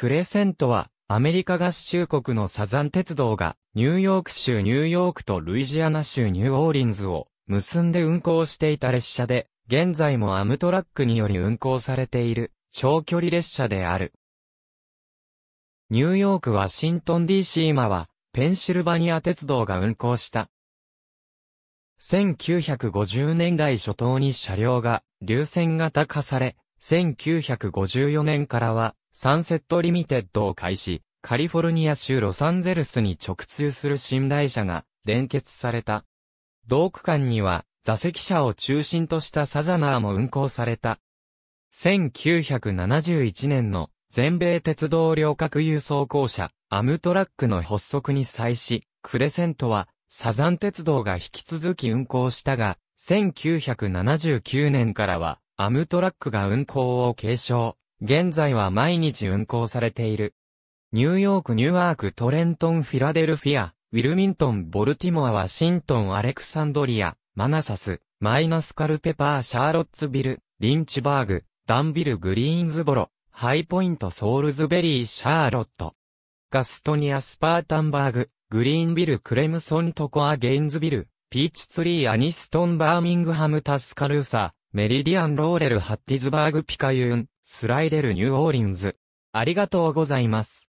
クレセントは、アメリカ合衆国のサザン鉄道が、ニューヨーク州ニューヨークとルイジアナ州ニューオーリンズを結んで運行していた列車で、現在もアムトラックにより運行されている、長距離列車である。ニューヨーク・ワシントン DC 今は、ペンシルバニア鉄道が運行した。1950年代初頭に車両が流線型化され、1954年からはサンセットリミテッドを開始、カリフォルニア州ロサンゼルスに直通する寝台車が連結された。同区間には座席車を中心としたサザナーも運行された。1971年の全米鉄道両角輸送公社、アムトラックの発足に際し、クレセントはサザン鉄道が引き続き運行したが、1979年からはアムトラックが運行を継承。現在は毎日運行されている。ニューヨーク、ニューアーク、トレントン、フィラデルフィア、ウィルミントン、ボルティモア、ワシントン、アレクサンドリア、マナサス、マイナスカルペパー、シャーロッツビル、リンチバーグ、ダンビル、グリーンズボロ、ハイポイント、ソールズベリー、シャーロット、ガストニア、スパータンバーグ、グリーンビル、クレムソン、トコア、ゲインズビル、ピーチツリー、アニストン、バーミングハム、タスカルーサ、メリディアン、ローレル、ハッティズバーグ、ピカユーン、スライデルニューオーリンズ。ありがとうございます。